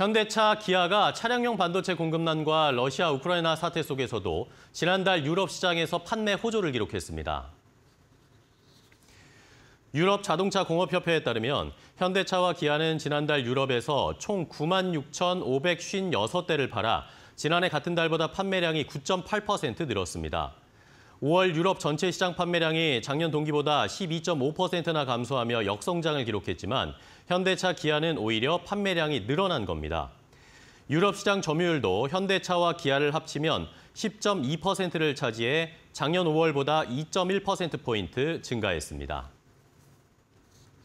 현대차, 기아가 차량용 반도체 공급난과 러시아 우크라이나 사태 속에서도 지난달 유럽 시장에서 판매 호조를 기록했습니다. 유럽 자동차 공업협회에 따르면 현대차와 기아는 지난달 유럽에서 총 96,556대를 팔아 지난해 같은 달보다 판매량이 9.8% 늘었습니다. 5월 유럽 전체 시장 판매량이 작년 동기보다 12.5%나 감소하며 역성장을 기록했지만 현대차 기아는 오히려 판매량이 늘어난 겁니다. 유럽 시장 점유율도 현대차와 기아를 합치면 10.2%를 차지해 작년 5월보다 2.1%포인트 증가했습니다.